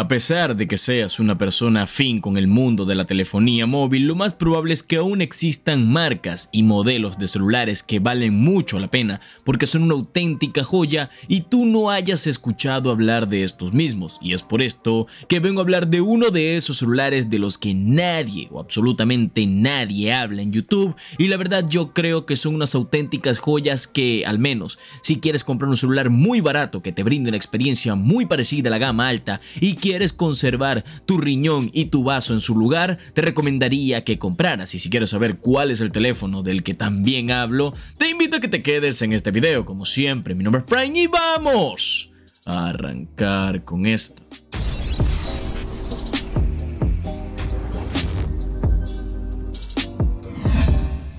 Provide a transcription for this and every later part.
A pesar de que seas una persona afín con el mundo de la telefonía móvil, lo más probable es que aún existan marcas y modelos de celulares que valen mucho la pena porque son una auténtica joya y tú no hayas escuchado hablar de estos mismos. Y es por esto que vengo a hablar de uno de esos celulares de los que nadie o absolutamente nadie habla en YouTube y la verdad yo creo que son unas auténticas joyas que al menos si quieres comprar un celular muy barato que te brinde una experiencia muy parecida a la gama alta y que quieres conservar tu riñón y tu vaso en su lugar, te recomendaría que compraras. Y si quieres saber cuál es el teléfono del que también hablo, te invito a que te quedes en este video. Como siempre, mi nombre es Prime y vamos a arrancar con esto.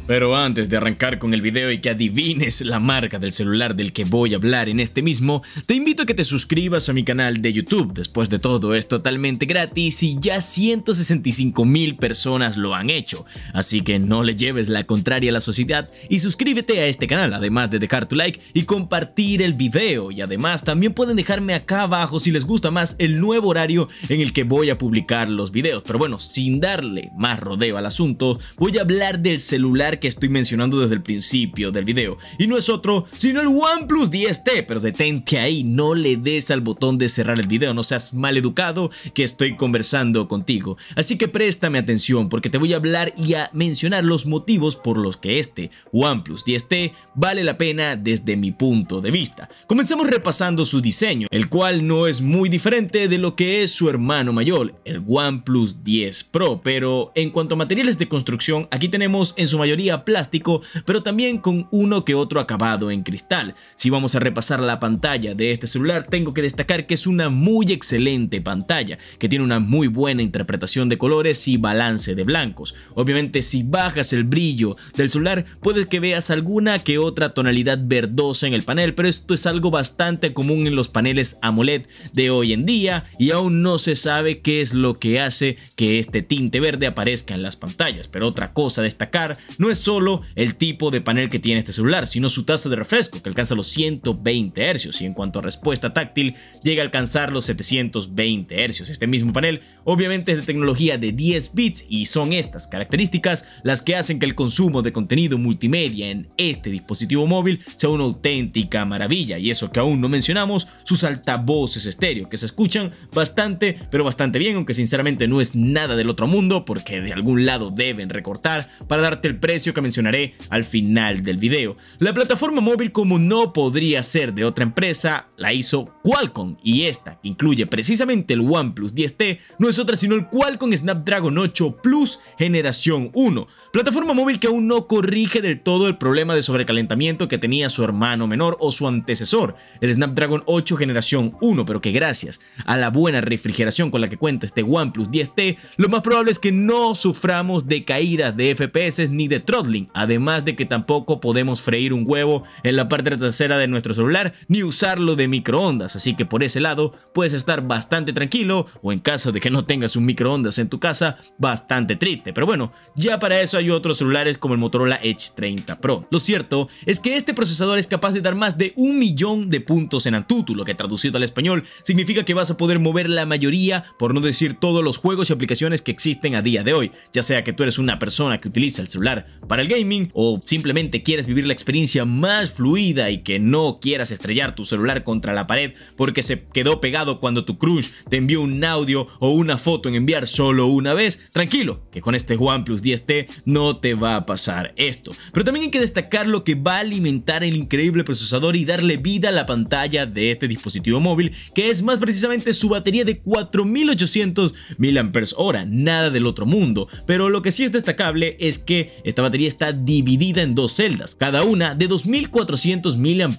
Pero antes de arrancar con el video y que adivines la marca del celular del que voy a hablar en este mismo, te invito que te suscribas a mi canal de YouTube, después de todo es totalmente gratis y ya 165 mil personas lo han hecho, así que no le lleves la contraria a la sociedad y suscríbete a este canal, además de dejar tu like y compartir el video y además también pueden dejarme acá abajo si les gusta más el nuevo horario en el que voy a publicar los videos, pero bueno, sin darle más rodeo al asunto, voy a hablar del celular que estoy mencionando desde el principio del video, y no es otro sino el OnePlus 10T, pero detente ahí, no le des al botón de cerrar el video, no seas mal educado que estoy conversando contigo. Así que préstame atención porque te voy a hablar y a mencionar los motivos por los que este OnePlus 10T vale la pena desde mi punto de vista. comenzamos repasando su diseño, el cual no es muy diferente de lo que es su hermano mayor, el OnePlus 10 Pro, pero en cuanto a materiales de construcción, aquí tenemos en su mayoría plástico, pero también con uno que otro acabado en cristal. Si vamos a repasar la pantalla de este celular, tengo que destacar que es una muy excelente pantalla, que tiene una muy buena interpretación de colores y balance de blancos. Obviamente si bajas el brillo del celular puedes que veas alguna que otra tonalidad verdosa en el panel, pero esto es algo bastante común en los paneles AMOLED de hoy en día y aún no se sabe qué es lo que hace que este tinte verde aparezca en las pantallas. Pero otra cosa a destacar no es solo el tipo de panel que tiene este celular, sino su tasa de refresco que alcanza los 120 hercios, y en cuanto a respuesta táctil llega a alcanzar los 720 hercios Este mismo panel obviamente es de tecnología de 10 bits y son estas características las que hacen que el consumo de contenido multimedia en este dispositivo móvil sea una auténtica maravilla y eso que aún no mencionamos, sus altavoces estéreo que se escuchan bastante pero bastante bien aunque sinceramente no es nada del otro mundo porque de algún lado deben recortar para darte el precio que mencionaré al final del video. La plataforma móvil como no podría ser de otra empresa, la hizo Qualcomm y esta, que incluye precisamente el OnePlus 10T, no es otra sino el Qualcomm Snapdragon 8 Plus generación 1, plataforma móvil que aún no corrige del todo el problema de sobrecalentamiento que tenía su hermano menor o su antecesor, el Snapdragon 8 generación 1, pero que gracias a la buena refrigeración con la que cuenta este OnePlus 10T, lo más probable es que no suframos de caídas de FPS ni de throttling, además de que tampoco podemos freír un huevo en la parte trasera de nuestro celular ni usarlo de mi microondas, así que por ese lado puedes estar bastante tranquilo o en caso de que no tengas un microondas en tu casa, bastante triste. Pero bueno, ya para eso hay otros celulares como el Motorola Edge 30 Pro. Lo cierto es que este procesador es capaz de dar más de un millón de puntos en Antutu, lo que traducido al español significa que vas a poder mover la mayoría, por no decir todos los juegos y aplicaciones que existen a día de hoy, ya sea que tú eres una persona que utiliza el celular para el gaming o simplemente quieres vivir la experiencia más fluida y que no quieras estrellar tu celular contra la pared porque se quedó pegado cuando tu crush te envió un audio o una foto en enviar solo una vez, tranquilo, que con este OnePlus 10T no te va a pasar esto. Pero también hay que destacar lo que va a alimentar el increíble procesador y darle vida a la pantalla de este dispositivo móvil, que es más precisamente su batería de 4800 mAh, nada del otro mundo. Pero lo que sí es destacable es que esta batería está dividida en dos celdas, cada una de 2400 mAh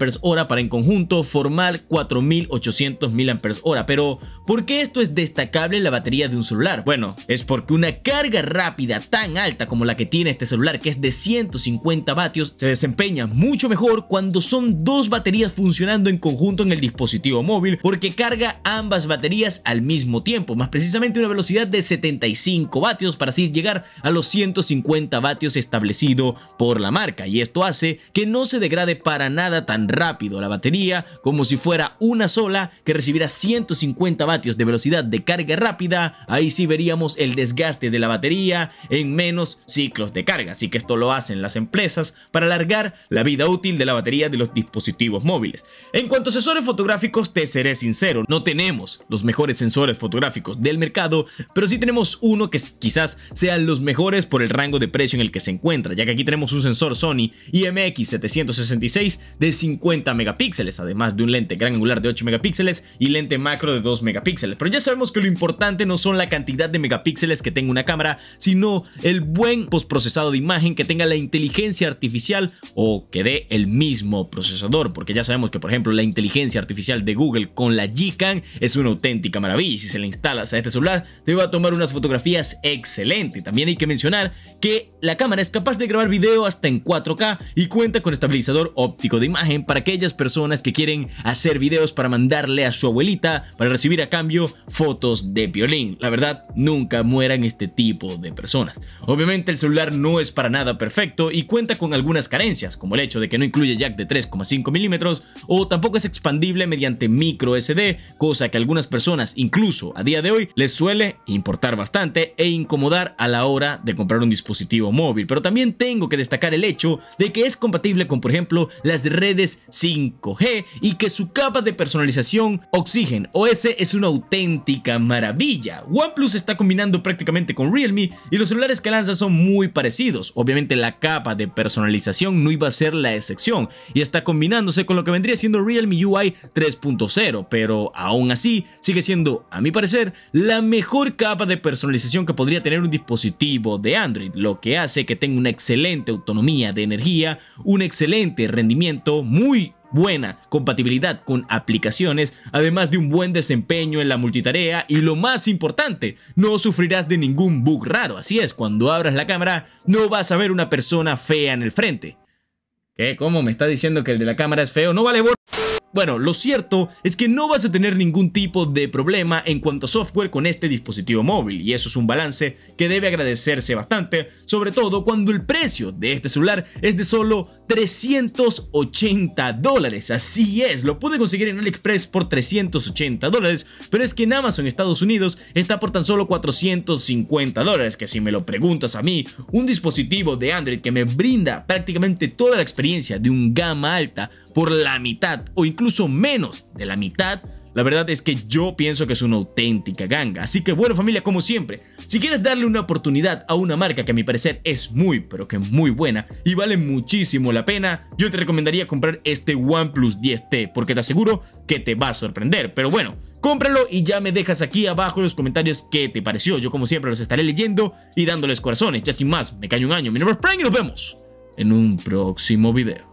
para en conjunto formar mil 4800 mAh. Pero, ¿por qué esto es destacable en la batería de un celular? Bueno, es porque una carga rápida tan alta como la que tiene este celular, que es de 150 vatios, se desempeña mucho mejor cuando son dos baterías funcionando en conjunto en el dispositivo móvil, porque carga ambas baterías al mismo tiempo, más precisamente una velocidad de 75 vatios para así llegar a los 150 vatios establecido por la marca. Y esto hace que no se degrade para nada tan rápido la batería como si fuera era una sola que recibirá 150 vatios de velocidad de carga rápida, ahí sí veríamos el desgaste de la batería en menos ciclos de carga. Así que esto lo hacen las empresas para alargar la vida útil de la batería de los dispositivos móviles. En cuanto a sensores fotográficos, te seré sincero, no tenemos los mejores sensores fotográficos del mercado, pero sí tenemos uno que quizás sean los mejores por el rango de precio en el que se encuentra, ya que aquí tenemos un sensor Sony IMX766 de 50 megapíxeles, además de un lente gran angular de 8 megapíxeles y lente macro de 2 megapíxeles. Pero ya sabemos que lo importante no son la cantidad de megapíxeles que tenga una cámara, sino el buen postprocesado de imagen que tenga la inteligencia artificial o que dé el mismo procesador, porque ya sabemos que por ejemplo la inteligencia artificial de Google con la Gcam es una auténtica maravilla y si se la instalas a este celular te va a tomar unas fotografías excelentes. También hay que mencionar que la cámara es capaz de grabar video hasta en 4K y cuenta con estabilizador óptico de imagen para aquellas personas que quieren hacer videos para mandarle a su abuelita para recibir a cambio fotos de violín. La verdad, nunca mueran este tipo de personas. Obviamente el celular no es para nada perfecto y cuenta con algunas carencias, como el hecho de que no incluye jack de 3,5 milímetros o tampoco es expandible mediante micro SD, cosa que a algunas personas, incluso a día de hoy, les suele importar bastante e incomodar a la hora de comprar un dispositivo móvil. Pero también tengo que destacar el hecho de que es compatible con, por ejemplo, las redes 5G y que su Capa de personalización, Oxygen OS es una auténtica maravilla. OnePlus está combinando prácticamente con Realme y los celulares que lanza son muy parecidos. Obviamente la capa de personalización no iba a ser la excepción y está combinándose con lo que vendría siendo Realme UI 3.0, pero aún así sigue siendo, a mi parecer, la mejor capa de personalización que podría tener un dispositivo de Android, lo que hace que tenga una excelente autonomía de energía, un excelente rendimiento, muy buena compatibilidad con aplicaciones, además de un buen desempeño en la multitarea y lo más importante, no sufrirás de ningún bug raro, así es, cuando abras la cámara no vas a ver una persona fea en el frente. ¿Qué? ¿Cómo me está diciendo que el de la cámara es feo? No vale Bueno, lo cierto es que no vas a tener ningún tipo de problema en cuanto a software con este dispositivo móvil y eso es un balance que debe agradecerse bastante, sobre todo cuando el precio de este celular es de solo 380 dólares. Así es, lo pude conseguir en AliExpress por 380 dólares, pero es que en Amazon Estados Unidos está por tan solo 450 dólares, que si me lo preguntas a mí, un dispositivo de Android que me brinda prácticamente toda la experiencia de un gama alta por la mitad o incluso menos de la mitad, la verdad es que yo pienso que es una auténtica ganga. Así que bueno familia, como siempre, si quieres darle una oportunidad a una marca que a mi parecer es muy, pero que muy buena y vale muchísimo la pena, yo te recomendaría comprar este OnePlus 10T porque te aseguro que te va a sorprender. Pero bueno, cómpralo y ya me dejas aquí abajo en los comentarios qué te pareció. Yo como siempre los estaré leyendo y dándoles corazones. Ya sin más, me callo un año. Mi nombre es Prime y nos vemos en un próximo video.